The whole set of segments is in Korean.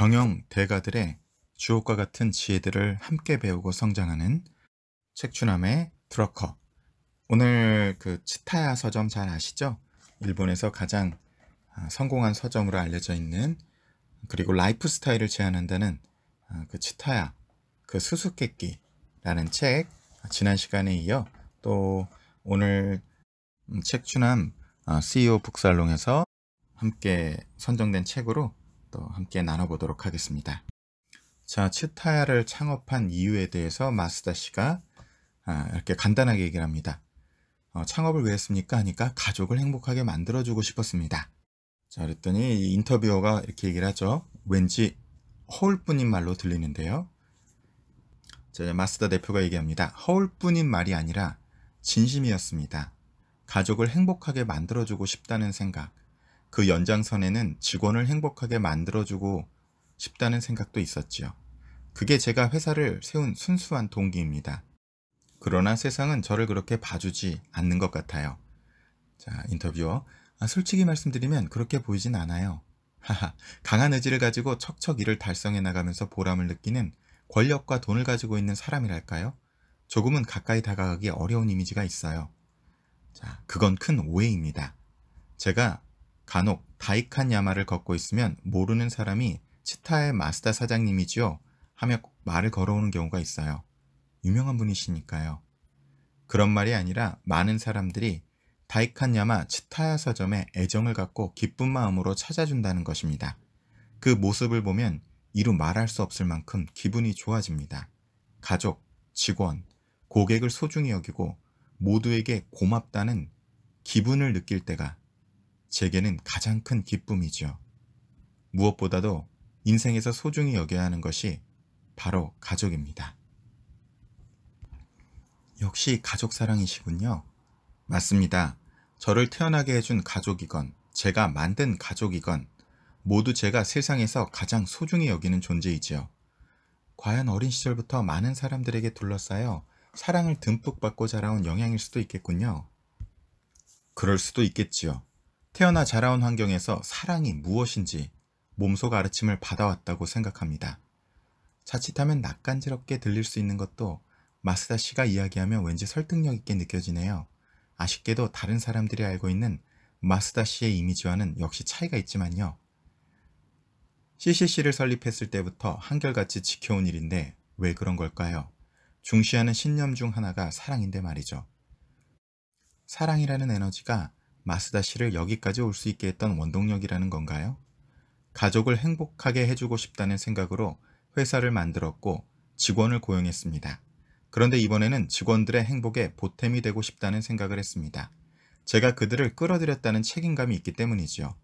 경영 대가들의 주옥과 같은 지혜들을 함께 배우고 성장하는 책추남의 드러커. 오늘 그 치타야 서점 잘 아시죠? 일본에서 가장 아, 성공한 서점으로 알려져 있는 그리고 라이프 스타일을 제안한다는 아, 그 치타야, 그 수수께끼라는 책 아, 지난 시간에 이어 또 오늘 음, 책추남 CEO 북살롱에서 함께 선정된 책으로 또 함께 나눠보도록 하겠습니다. 자, 치타야를 창업한 이유에 대해서 마스다 씨가 아, 이렇게 간단하게 얘기를 합니다. 어, 창업을 왜 했습니까? 하니까 가족을 행복하게 만들어주고 싶었습니다. 자, 그랬더니 인터뷰어가 이렇게 얘기를 하죠. 왠지 허울뿐인 말로 들리는데요. 자, 마스다 대표가 얘기합니다. 허울뿐인 말이 아니라 진심이었습니다. 가족을 행복하게 만들어주고 싶다는 생각. 그 연장선에는 직원을 행복하게 만들어주고 싶다는 생각도 있었지요. 그게 제가 회사를 세운 순수한 동기입니다. 그러나 세상은 저를 그렇게 봐주지 않는 것 같아요. 자, 인터뷰어. 아, 솔직히 말씀드리면 그렇게 보이진 않아요. 하하, 강한 의지를 가지고 척척 일을 달성해 나가면서 보람을 느끼는 권력과 돈을 가지고 있는 사람이랄까요? 조금은 가까이 다가가기 어려운 이미지가 있어요. 자, 그건 큰 오해입니다. 제가 간혹 다이칸 야마를 걷고 있으면 모르는 사람이 치타의 마스다 사장님이지요 하며 말을 걸어오는 경우가 있어요. 유명한 분이시니까요. 그런 말이 아니라 많은 사람들이 다이칸 야마 치타야 서점에 애정을 갖고 기쁜 마음으로 찾아준다는 것입니다. 그 모습을 보면 이루 말할 수 없을 만큼 기분이 좋아집니다. 가족, 직원, 고객을 소중히 여기고 모두에게 고맙다는 기분을 느낄 때가 제게는 가장 큰 기쁨이지요. 무엇보다도 인생에서 소중히 여겨야 하는 것이 바로 가족입니다. 역시 가족 사랑이시군요. 맞습니다. 저를 태어나게 해준 가족이건 제가 만든 가족이건 모두 제가 세상에서 가장 소중히 여기는 존재이지요. 과연 어린 시절부터 많은 사람들에게 둘러싸여 사랑을 듬뿍 받고 자라온 영향일 수도 있겠군요. 그럴 수도 있겠지요. 태어나 자라온 환경에서 사랑이 무엇인지 몸소 가르침을 받아왔다고 생각합니다. 자칫하면 낯간지럽게 들릴 수 있는 것도 마스다 씨가 이야기하면 왠지 설득력 있게 느껴지네요. 아쉽게도 다른 사람들이 알고 있는 마스다 씨의 이미지와는 역시 차이가 있지만요. CCC를 설립했을 때부터 한결같이 지켜온 일인데 왜 그런 걸까요? 중시하는 신념 중 하나가 사랑인데 말이죠. 사랑이라는 에너지가 마스다 씨를 여기까지 올 수 있게 했던 원동력이라는 건가요? 가족을 행복하게 해주고 싶다는 생각으로 회사를 만들었고 직원을 고용했습니다. 그런데 이번에는 직원들의 행복에 보탬이 되고 싶다는 생각을 했습니다. 제가 그들을 끌어들였다는 책임감이 있기 때문이죠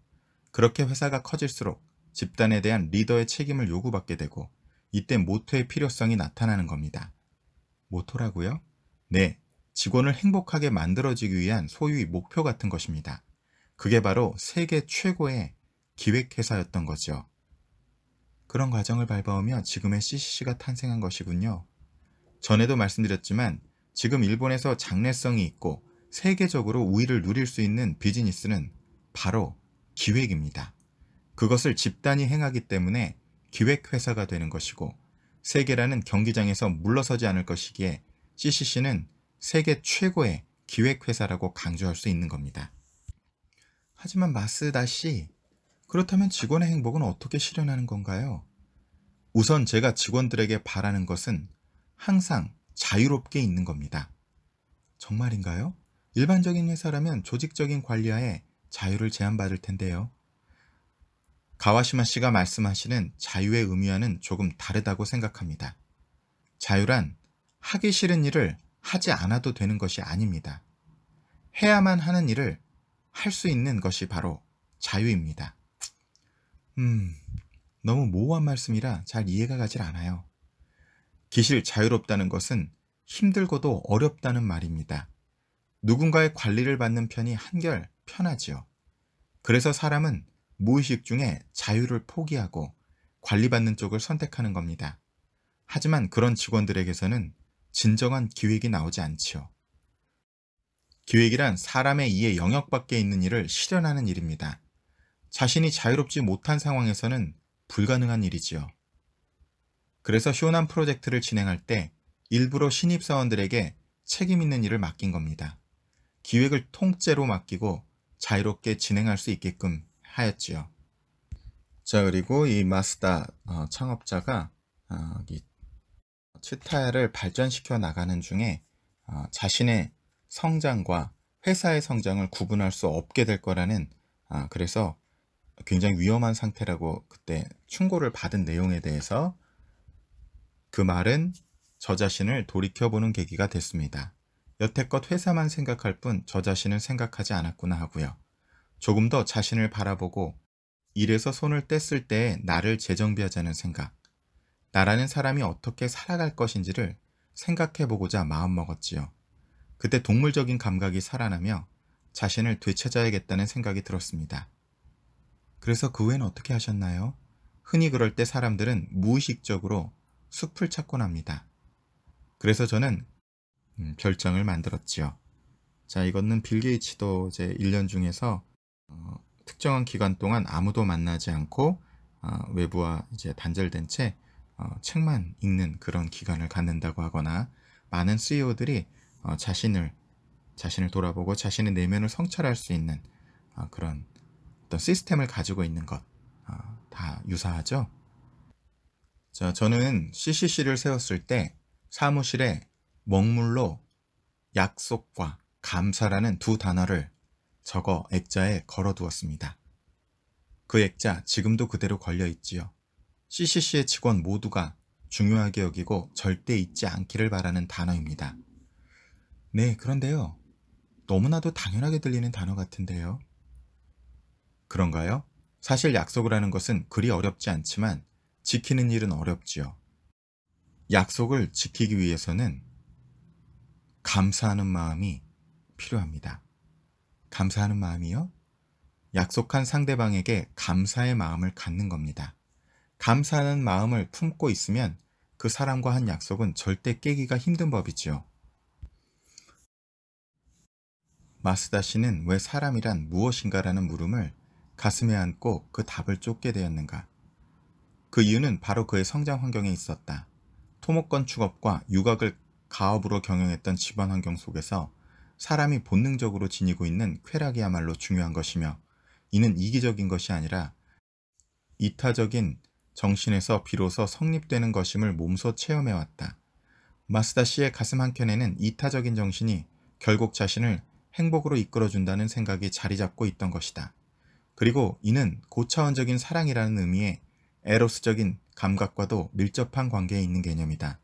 그렇게 회사가 커질수록 집단에 대한 리더의 책임을 요구받게 되고 이때 모토의 필요성이 나타나는 겁니다. 모토라고요? 네, 직원을 행복하게 만들어지기 위한 소유의 목표 같은 것입니다. 그게 바로 세계 최고의 기획회사였던 거죠. 그런 과정을 밟아오며 지금의 CCC가 탄생한 것이군요. 전에도 말씀드렸지만 지금 일본에서 장래성이 있고 세계적으로 우위를 누릴 수 있는 비즈니스는 바로 기획입니다. 그것을 집단이 행하기 때문에 기획회사가 되는 것이고 세계라는 경기장에서 물러서지 않을 것이기에 CCC는 세계 최고의 기획회사라고 강조할 수 있는 겁니다. 하지만 마스다 씨, 그렇다면 직원의 행복은 어떻게 실현하는 건가요? 우선 제가 직원들에게 바라는 것은 항상 자유롭게 있는 겁니다. 정말인가요? 일반적인 회사라면 조직적인 관리하에 자유를 제한받을 텐데요. 가와시마 씨가 말씀하시는 자유의 의미와는 조금 다르다고 생각합니다. 자유란 하기 싫은 일을 하지 않아도 되는 것이 아닙니다. 해야만 하는 일을 할 수 있는 것이 바로 자유입니다. 음, 너무 모호한 말씀이라 잘 이해가 가질 않아요. 기실 자유롭다는 것은 힘들고도 어렵다는 말입니다. 누군가의 관리를 받는 편이 한결 편하지요. 그래서 사람은 무의식 중에 자유를 포기하고 관리받는 쪽을 선택하는 겁니다. 하지만 그런 직원들에게서는 진정한 기획이 나오지 않지요. 기획이란 사람의 이해 영역 밖에 있는 일을 실현하는 일입니다. 자신이 자유롭지 못한 상황에서는 불가능한 일이지요. 그래서 쇼난 프로젝트를 진행할 때 일부러 신입사원들에게 책임 있는 일을 맡긴 겁니다. 기획을 통째로 맡기고 자유롭게 진행할 수 있게끔 하였지요. 자 그리고 이 마스다 어, 창업자가 어, 치타를 야 발전시켜 나가는 중에 어, 자신의 성장과 회사의 성장을 구분할 수 없게 될 거라는 어, 그래서 굉장히 위험한 상태라고 그때 충고를 받은 내용에 대해서 그 말은 저 자신을 돌이켜보는 계기가 됐습니다. 여태껏 회사만 생각할 뿐 저자신은 생각하지 않았구나 하고요. 조금 더 자신을 바라보고 일에서 손을 뗐을 때 나를 재정비하자는 생각, 나라는 사람이 어떻게 살아갈 것인지를 생각해보고자 마음먹었지요. 그때 동물적인 감각이 살아나며 자신을 되찾아야겠다는 생각이 들었습니다. 그래서 그 후엔 어떻게 하셨나요? 흔히 그럴 때 사람들은 무의식적으로 숲을 찾곤 합니다. 그래서 저는 음, 별장을 만들었지요. 자, 이거는 빌 게이츠도 이제 1년 중에서 어, 특정한 기간 동안 아무도 만나지 않고 어, 외부와 이제 단절된 채 어, 책만 읽는 그런 기간을 갖는다고 하거나 많은 CEO들이 어, 자신을 자신을 돌아보고 자신의 내면을 성찰할 수 있는 어, 그런 어떤 시스템을 가지고 있는 것다 어, 유사하죠. 자, 저는 CCC를 세웠을 때 사무실에 먹물로 약속과 감사라는 두 단어를 적어 액자에 걸어두었습니다. 그 액자 지금도 그대로 걸려있지요. CCC의 직원 모두가 중요하게 여기고 절대 잊지 않기를 바라는 단어입니다. 네, 그런데요. 너무나도 당연하게 들리는 단어 같은데요. 그런가요? 사실 약속을 하는 것은 그리 어렵지 않지만 지키는 일은 어렵지요. 약속을 지키기 위해서는 감사하는 마음이 필요합니다. 감사하는 마음이요? 약속한 상대방에게 감사의 마음을 갖는 겁니다. 감사하는 마음을 품고 있으면 그 사람과 한 약속은 절대 깨기가 힘든 법이지요. 마스다 씨는 왜 사람이란 무엇인가라는 물음을 가슴에 안고 그 답을 쫓게 되었는가. 그 이유는 바로 그의 성장 환경에 있었다. 토목건축업과 유곽을 가업으로 경영했던 집안 환경 속에서 사람이 본능적으로 지니고 있는 쾌락이야말로 중요한 것이며 이는 이기적인 것이 아니라 이타적인 정신에서 비로소 성립되는 것임을 몸소 체험해왔다. 마스다 씨의 가슴 한켠에는 이타적인 정신이 결국 자신을 행복으로 이끌어준다는 생각이 자리 잡고 있던 것이다. 그리고 이는 고차원적인 사랑이라는 의미의 에로스적인 감각과도 밀접한 관계에 있는 개념이다.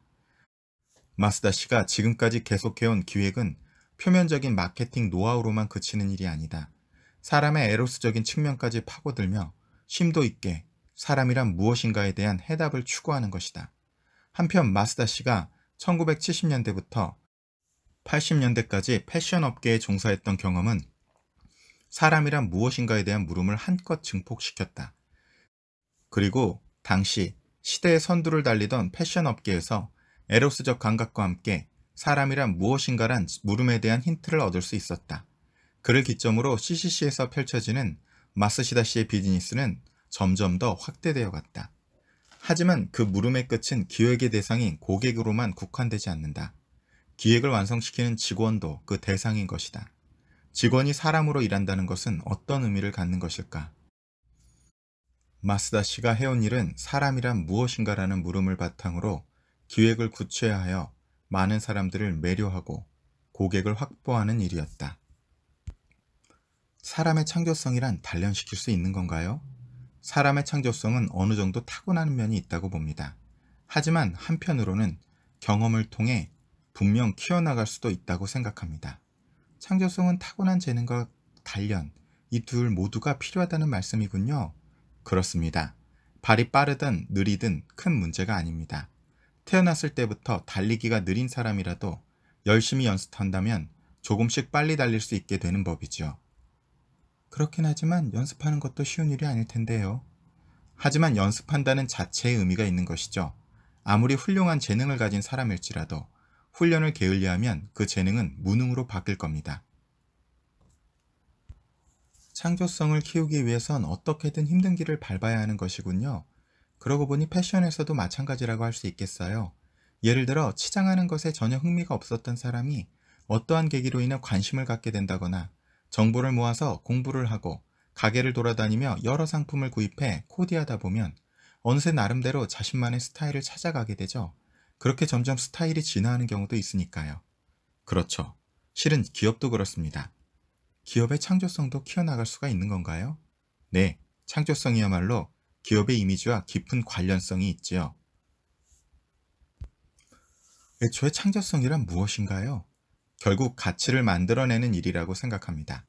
마스다 씨가 지금까지 계속해온 기획은 표면적인 마케팅 노하우로만 그치는 일이 아니다. 사람의 에로스적인 측면까지 파고들며 심도 있게 사람이란 무엇인가에 대한 해답을 추구하는 것이다. 한편 마스다 씨가 1970년대부터 80년대까지 패션 업계에 종사했던 경험은 사람이란 무엇인가에 대한 물음을 한껏 증폭시켰다. 그리고 당시 시대의 선두를 달리던 패션 업계에서 에로스적 감각과 함께 사람이란 무엇인가란 물음에 대한 힌트를 얻을 수 있었다. 그를 기점으로 CCC에서 펼쳐지는 마스시다 씨의 비즈니스는 점점 더 확대되어 갔다. 하지만 그 물음의 끝은 기획의 대상인 고객으로만 국한되지 않는다. 기획을 완성시키는 직원도 그 대상인 것이다. 직원이 사람으로 일한다는 것은 어떤 의미를 갖는 것일까? 마스다 씨가 해온 일은 사람이란 무엇인가라는 물음을 바탕으로 기획을 구체화하여 많은 사람들을 매료하고 고객을 확보하는 일이었다. 사람의 창조성이란 단련시킬 수 있는 건가요? 사람의 창조성은 어느 정도 타고나는 면이 있다고 봅니다. 하지만 한편으로는 경험을 통해 분명 키워나갈 수도 있다고 생각합니다. 창조성은 타고난 재능과 단련, 이 둘 모두가 필요하다는 말씀이군요. 그렇습니다. 발이 빠르든 느리든 큰 문제가 아닙니다. 태어났을 때부터 달리기가 느린 사람이라도 열심히 연습한다면 조금씩 빨리 달릴 수 있게 되는 법이죠. 그렇긴 하지만 연습하는 것도 쉬운 일이 아닐 텐데요. 하지만 연습한다는 자체의 의미가 있는 것이죠. 아무리 훌륭한 재능을 가진 사람일지라도 훈련을 게을리하면 그 재능은 무능으로 바뀔 겁니다. 창조성을 키우기 위해선 어떻게든 힘든 길을 밟아야 하는 것이군요. 그러고 보니 패션에서도 마찬가지라고 할 수 있겠어요. 예를 들어 치장하는 것에 전혀 흥미가 없었던 사람이 어떠한 계기로 인해 관심을 갖게 된다거나 정보를 모아서 공부를 하고 가게를 돌아다니며 여러 상품을 구입해 코디하다 보면 어느새 나름대로 자신만의 스타일을 찾아가게 되죠. 그렇게 점점 스타일이 진화하는 경우도 있으니까요. 그렇죠. 실은 기업도 그렇습니다. 기업의 창조성도 키워나갈 수가 있는 건가요? 네, 창조성이야말로 기업의 이미지와 깊은 관련성이 있지요. 애초에 창조성이란 무엇인가요? 결국 가치를 만들어내는 일이라고 생각합니다.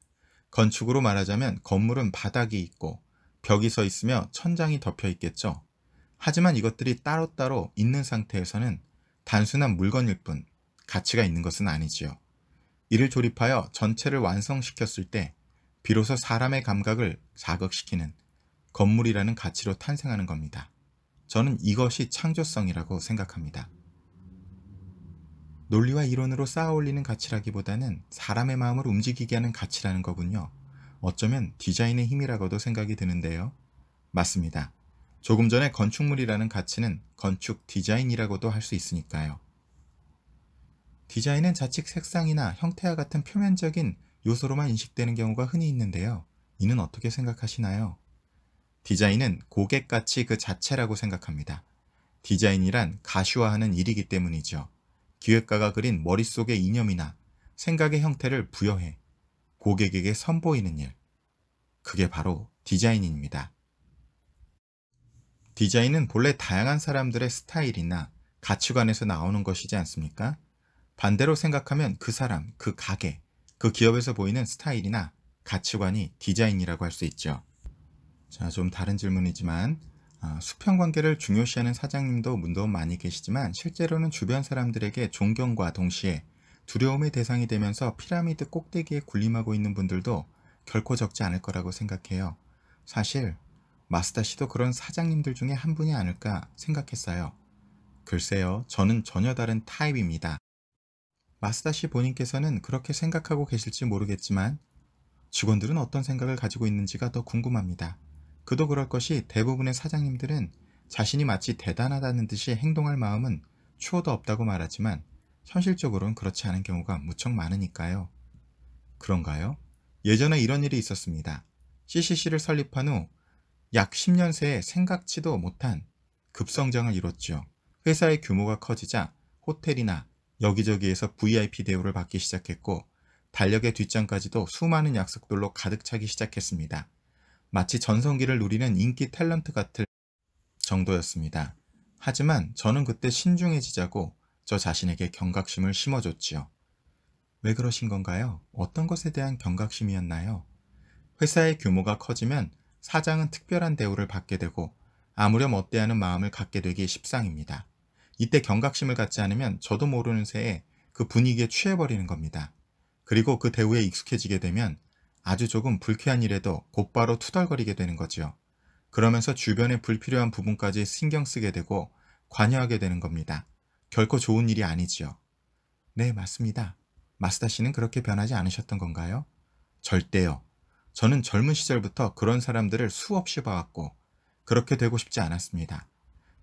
건축으로 말하자면 건물은 바닥이 있고 벽이 서 있으며 천장이 덮여 있겠죠. 하지만 이것들이 따로따로 있는 상태에서는 단순한 물건일 뿐 가치가 있는 것은 아니지요. 이를 조립하여 전체를 완성시켰을 때 비로소 사람의 감각을 자극시키는 건물이라는 가치로 탄생하는 겁니다. 저는 이것이 창조성이라고 생각합니다. 논리와 이론으로 쌓아올리는 가치라기보다는 사람의 마음을 움직이게 하는 가치라는 거군요. 어쩌면 디자인의 힘이라고도 생각이 드는데요. 맞습니다. 조금 전에 건축물이라는 가치는 건축 디자인이라고도 할 수 있으니까요. 디자인은 자칫 색상이나 형태와 같은 표면적인 요소로만 인식되는 경우가 흔히 있는데요. 이는 어떻게 생각하시나요? 디자인은 고객 가치 그 자체라고 생각합니다. 디자인이란 가시화하는 일이기 때문이죠. 기획가가 그린 머릿속의 이념이나 생각의 형태를 부여해 고객에게 선보이는 일. 그게 바로 디자인입니다. 디자인은 본래 다양한 사람들의 스타일이나 가치관에서 나오는 것이지 않습니까? 반대로 생각하면 그 사람, 그 가게, 그 기업에서 보이는 스타일이나 가치관이 디자인이라고 할 수 있죠. 자, 좀 다른 질문이지만 아, 수평관계를 중요시하는 사장님도 문도 많이 계시지만 실제로는 주변 사람들에게 존경과 동시에 두려움의 대상이 되면서 피라미드 꼭대기에 군림하고 있는 분들도 결코 적지 않을 거라고 생각해요. 사실 마스다 씨도 그런 사장님들 중에 한 분이 아닐까 생각했어요. 글쎄요, 저는 전혀 다른 타입입니다. 마스다 씨 본인께서는 그렇게 생각하고 계실지 모르겠지만 직원들은 어떤 생각을 가지고 있는지가 더 궁금합니다. 그도 그럴 것이 대부분의 사장님들은 자신이 마치 대단하다는 듯이 행동할 마음은 추호도 없다고 말하지만 현실적으로는 그렇지 않은 경우가 무척 많으니까요. 그런가요? 예전에 이런 일이 있었습니다. CCC를 설립한 후 약 10년 새에 생각지도 못한 급성장을 이뤘죠. 회사의 규모가 커지자 호텔이나 여기저기에서 VIP 대우를 받기 시작했고 달력의 뒷장까지도 수많은 약속들로 가득 차기 시작했습니다. 마치 전성기를 누리는 인기 탤런트 같을 정도였습니다. 하지만 저는 그때 신중해지자고 저 자신에게 경각심을 심어줬지요. 왜 그러신 건가요? 어떤 것에 대한 경각심이었나요? 회사의 규모가 커지면 사장은 특별한 대우를 받게 되고 아무렴 어때하는 마음을 갖게 되기 십상입니다. 이때 경각심을 갖지 않으면 저도 모르는 새에 그 분위기에 취해버리는 겁니다. 그리고 그 대우에 익숙해지게 되면 아주 조금 불쾌한 일에도 곧바로 투덜거리게 되는 거지요. 그러면서 주변의 불필요한 부분까지 신경 쓰게 되고 관여하게 되는 겁니다. 결코 좋은 일이 아니지요. 네, 맞습니다. 마스다 씨는 그렇게 변하지 않으셨던 건가요? 절대요. 저는 젊은 시절부터 그런 사람들을 수없이 봐왔고 그렇게 되고 싶지 않았습니다.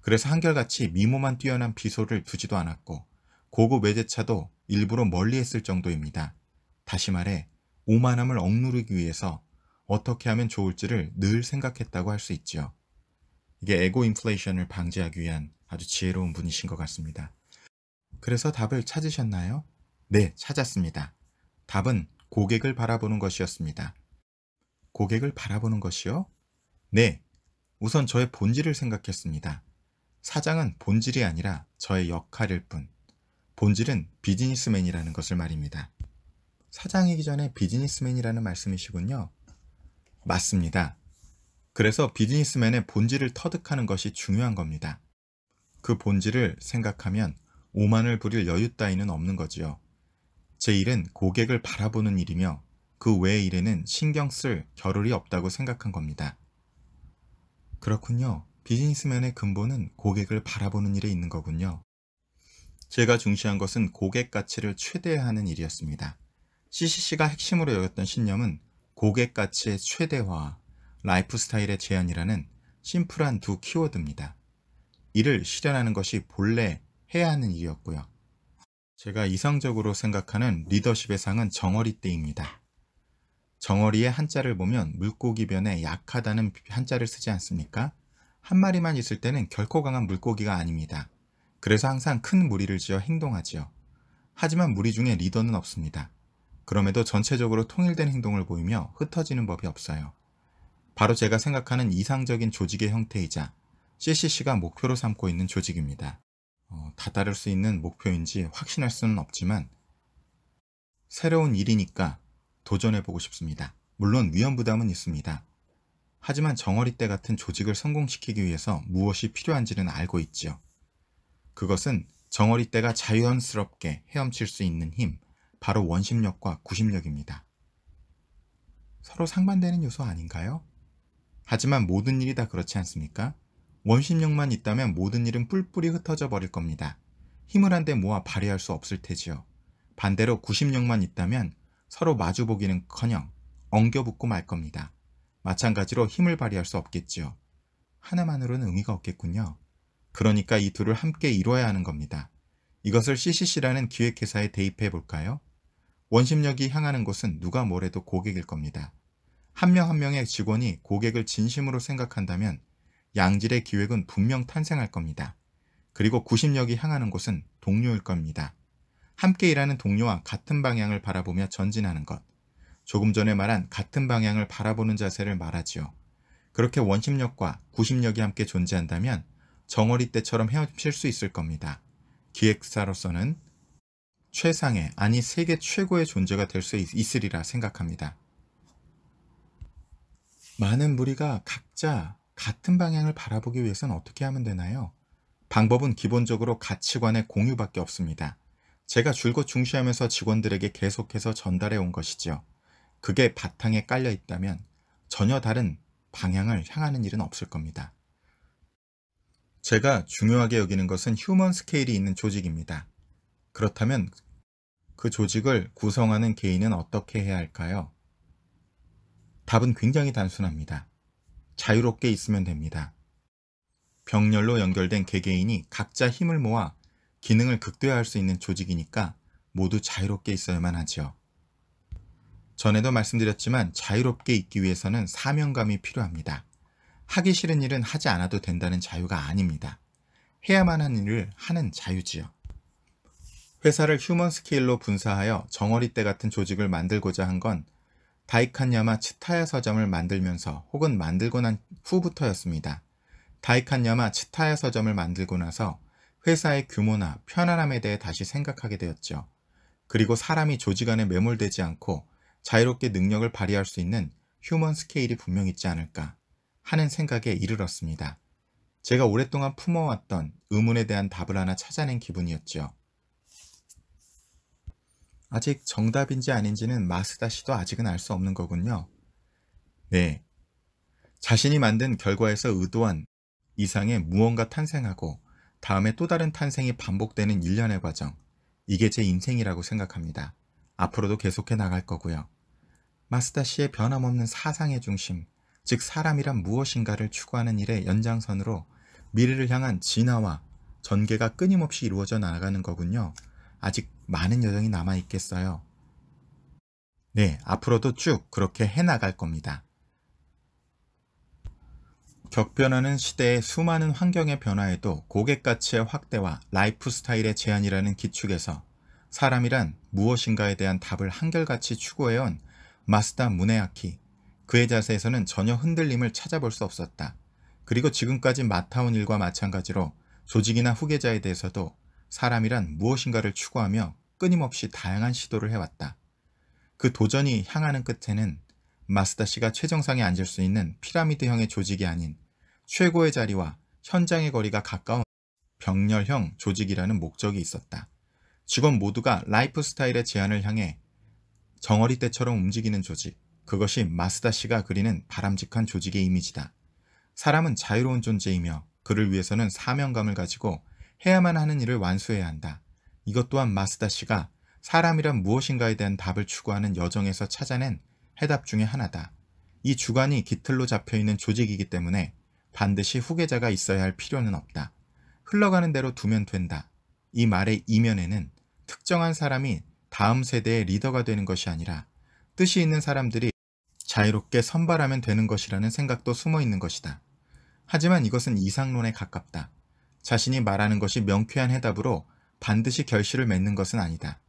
그래서 한결같이 미모만 뛰어난 비소를 두지도 않았고 고급 외제차도 일부러 멀리 했을 정도입니다. 다시 말해 오만함을 억누르기 위해서 어떻게 하면 좋을지를 늘 생각했다고 할 수 있지요. 이게 에고 인플레이션을 방지하기 위한 아주 지혜로운 분이신 것 같습니다. 그래서 답을 찾으셨나요? 네, 찾았습니다. 답은 고객을 바라보는 것이었습니다. 고객을 바라보는 것이요? 네. 우선 저의 본질을 생각했습니다. 사장은 본질이 아니라 저의 역할일 뿐. 본질은 비즈니스맨이라는 것을 말입니다. 사장이기 전에 비즈니스맨이라는 말씀이시군요. 맞습니다. 그래서 비즈니스맨의 본질을 터득하는 것이 중요한 겁니다. 그 본질을 생각하면 오만을 부릴 여유 따위는 없는 거지요. 제 일은 고객을 바라보는 일이며 그 외의 일에는 신경 쓸 겨를이 없다고 생각한 겁니다. 그렇군요. 비즈니스맨의 근본은 고객을 바라보는 일에 있는 거군요. 제가 중시한 것은 고객 가치를 최대화하는 일이었습니다. CCC가 핵심으로 여겼던 신념은 고객 가치의 최대화, 라이프 스타일의 제한이라는 심플한 두 키워드입니다. 이를 실현하는 것이 본래 해야 하는 일이었고요. 제가 이상적으로 생각하는 리더십의 상은 정어리떼입니다. 정어리의 한자를 보면 물고기 변에 약하다는 한자를 쓰지 않습니까? 한 마리만 있을 때는 결코 강한 물고기가 아닙니다. 그래서 항상 큰 무리를 지어 행동하지요. 하지만 무리 중에 리더는 없습니다. 그럼에도 전체적으로 통일된 행동을 보이며 흩어지는 법이 없어요. 바로 제가 생각하는 이상적인 조직의 형태이자 CCC가 목표로 삼고 있는 조직입니다. 어, 다다를 수 있는 목표인지 확신할 수는 없지만 새로운 일이니까 도전해보고 싶습니다. 물론 위험 부담은 있습니다. 하지만 정어리 때 같은 조직을 성공시키기 위해서 무엇이 필요한지는 알고 있지요. 그것은 정어리 때가 자연스럽게 헤엄칠 수 있는 힘, 바로 원심력과 구심력입니다. 서로 상반되는 요소 아닌가요? 하지만 모든 일이 다 그렇지 않습니까? 원심력만 있다면 모든 일은 뿔뿔이 흩어져 버릴 겁니다. 힘을 한데 모아 발휘할 수 없을 테지요. 반대로 구심력만 있다면 서로 마주보기는 커녕 엉겨붙고 말 겁니다. 마찬가지로 힘을 발휘할 수 없겠지요. 하나만으로는 의미가 없겠군요. 그러니까 이 둘을 함께 이뤄야 하는 겁니다. 이것을 CCC라는 기획회사에 대입해 볼까요? 원심력이 향하는 곳은 누가 뭐래도 고객일 겁니다. 한 명한 한 명의 직원이 고객을 진심으로 생각한다면 양질의 기획은 분명 탄생할 겁니다. 그리고 구심력이 향하는 곳은 동료일 겁니다. 함께 일하는 동료와 같은 방향을 바라보며 전진하는 것. 조금 전에 말한 같은 방향을 바라보는 자세를 말하지요. 그렇게 원심력과 구심력이 함께 존재한다면 정어리 때처럼 헤엄칠 수 있을 겁니다. 기획사로서는 최상의 아니 세계 최고의 존재가 될 수 있으리라 생각합니다. 많은 무리가 각자 같은 방향을 바라보기 위해선 어떻게 하면 되나요? 방법은 기본적으로 가치관의 공유밖에 없습니다. 제가 줄곧 중시하면서 직원들에게 계속해서 전달해 온 것이지요. 그게 바탕에 깔려 있다면 전혀 다른 방향을 향하는 일은 없을 겁니다. 제가 중요하게 여기는 것은 휴먼 스케일이 있는 조직입니다. 그렇다면 그 조직을 구성하는 개인은 어떻게 해야 할까요? 답은 굉장히 단순합니다. 자유롭게 있으면 됩니다. 병렬로 연결된 개개인이 각자 힘을 모아 기능을 극대화할 수 있는 조직이니까 모두 자유롭게 있어야만 하지요. 전에도 말씀드렸지만 자유롭게 있기 위해서는 사명감이 필요합니다. 하기 싫은 일은 하지 않아도 된다는 자유가 아닙니다. 해야만 하는 일을 하는 자유지요. 회사를 휴먼 스케일로 분사하여 정어리떼 같은 조직을 만들고자 한 건 다이칸야마 치타야 서점을 만들면서 혹은 만들고 난 후부터였습니다. 다이칸야마 치타야 서점을 만들고 나서 회사의 규모나 편안함에 대해 다시 생각하게 되었죠. 그리고 사람이 조직 안에 매몰되지 않고 자유롭게 능력을 발휘할 수 있는 휴먼 스케일이 분명 있지 않을까 하는 생각에 이르렀습니다. 제가 오랫동안 품어왔던 의문에 대한 답을 하나 찾아낸 기분이었죠. 아직 정답인지 아닌지는 마스다 씨도 아직은 알 수 없는 거군요. 네. 자신이 만든 결과에서 의도한 이상의 무언가 탄생하고 다음에 또 다른 탄생이 반복되는 일련의 과정. 이게 제 인생이라고 생각합니다. 앞으로도 계속해 나갈 거고요. 마스다 씨의 변함없는 사상의 중심, 즉 사람이란 무엇인가를 추구하는 일의 연장선으로 미래를 향한 진화와 전개가 끊임없이 이루어져 나가는 아 거군요. 아직 많은 여정이 남아 있겠어요. 네, 앞으로도 쭉 그렇게 해나갈 겁니다. 격변하는 시대의 수많은 환경의 변화에도 고객 가치의 확대와 라이프 스타일의 제한이라는 기축에서 사람이란 무엇인가에 대한 답을 한결같이 추구해온 마스다 문에아키. 그의 자세에서는 전혀 흔들림을 찾아볼 수 없었다. 그리고 지금까지 맡아온 일과 마찬가지로 조직이나 후계자에 대해서도 사람이란 무엇인가를 추구하며 끊임없이 다양한 시도를 해왔다. 그 도전이 향하는 끝에는 마스다 씨가 최정상에 앉을 수 있는 피라미드형의 조직이 아닌 최고의 자리와 현장의 거리가 가까운 병렬형 조직이라는 목적이 있었다. 직원 모두가 라이프 스타일의 제한을 향해 정어리 때처럼 움직이는 조직, 그것이 마스다 씨가 그리는 바람직한 조직의 이미지다. 사람은 자유로운 존재이며 그를 위해서는 사명감을 가지고 해야만 하는 일을 완수해야 한다. 이것 또한 마스다 씨가 사람이란 무엇인가에 대한 답을 추구하는 여정에서 찾아낸 해답 중의 하나다. 이 주관이 깃틀로 잡혀있는 조직이기 때문에 반드시 후계자가 있어야 할 필요는 없다. 흘러가는 대로 두면 된다. 이 말의 이면에는 특정한 사람이 다음 세대의 리더가 되는 것이 아니라 뜻이 있는 사람들이 자유롭게 선발하면 되는 것이라는 생각도 숨어 있는 것이다. 하지만 이것은 이상론에 가깝다. 자신이 말하는 것이 명쾌한 해답으로 반드시 결실을 맺는 것은 아니다.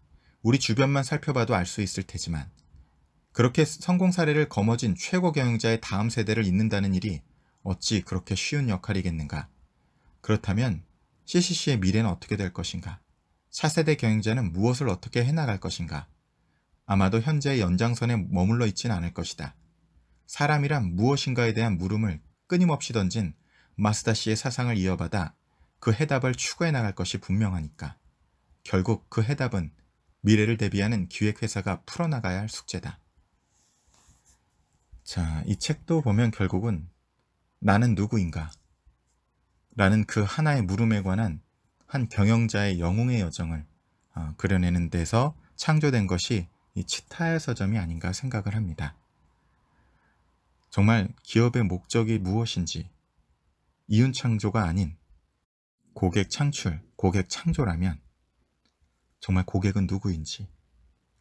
우리 주변만 살펴봐도 알 수 있을 테지만 그렇게 성공 사례를 거머쥔 최고 경영자의 다음 세대를 잇는다는 일이 어찌 그렇게 쉬운 역할이겠는가. 그렇다면 CCC의 미래는 어떻게 될 것인가? 차세대 경영자는 무엇을 어떻게 해나갈 것인가? 아마도 현재의 연장선에 머물러 있진 않을 것이다. 사람이란 무엇인가에 대한 물음을 끊임없이 던진 마스다 씨의 사상을 이어받아 그 해답을 추구해 나갈 것이 분명하니까 결국 그 해답은 미래를 대비하는 기획회사가 풀어나가야 할 숙제다. 자, 이 책도 보면 결국은 나는 누구인가? 라는 그 하나의 물음에 관한 한 경영자의 영웅의 여정을 어, 그려내는 데서 창조된 것이 이 치타의 서점이 아닌가 생각을 합니다. 정말 기업의 목적이 무엇인지 이윤 창조가 아닌 고객 창출, 고객 창조라면 정말 고객은 누구인지,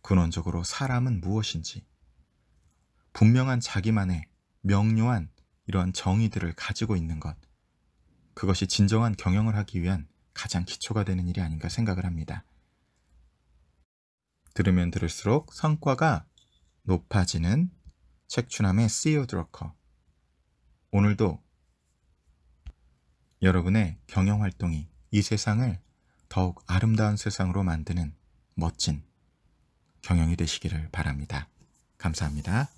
근원적으로 사람은 무엇인지, 분명한 자기만의 명료한 이러한 정의들을 가지고 있는 것, 그것이 진정한 경영을 하기 위한 가장 기초가 되는 일이 아닌가 생각을 합니다. 들으면 들을수록 성과가 높아지는 책추남의 CEO 드러커. 오늘도 여러분의 경영 활동이 이 세상을 더욱 아름다운 세상으로 만드는 멋진 경영이 되시기를 바랍니다. 감사합니다.